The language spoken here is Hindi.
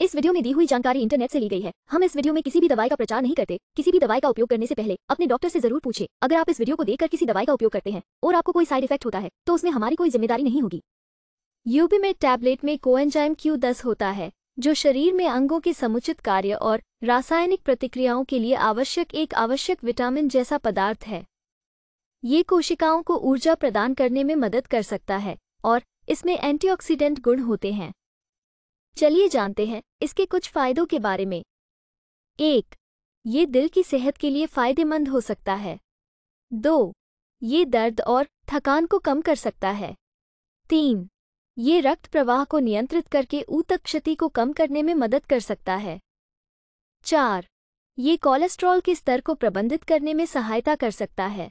इस वीडियो में दी हुई जानकारी इंटरनेट से ली गई है हम इस वीडियो में किसी भी दवाई का प्रचार नहीं करते किसी भी दवाई का उपयोग करने से पहले अपने डॉक्टर से जरूर पूछे अगर आप इस वीडियो को देखकर किसी दवाई का उपयोग करते हैं और आपको कोई साइड इफेक्ट होता है तो उसमें हमारी कोई जिम्मेदारी नहीं होगी यूबी में टैबलेट में कोएंजाइम क्यू दस होता है जो शरीर में अंगों के समुचित कार्य और रासायनिक प्रतिक्रियाओं के लिए आवश्यक एक आवश्यक विटामिन जैसा पदार्थ है ये कोशिकाओं को ऊर्जा प्रदान करने में मदद कर सकता है और इसमें एंटीऑक्सीडेंट गुण होते हैं चलिए जानते हैं इसके कुछ फायदों के बारे में एक ये दिल की सेहत के लिए फायदेमंद हो सकता है दो ये दर्द और थकान को कम कर सकता है तीन ये रक्त प्रवाह को नियंत्रित करके ऊतक क्षति को कम करने में मदद कर सकता है चार ये कोलेस्ट्रॉल के स्तर को प्रबंधित करने में सहायता कर सकता है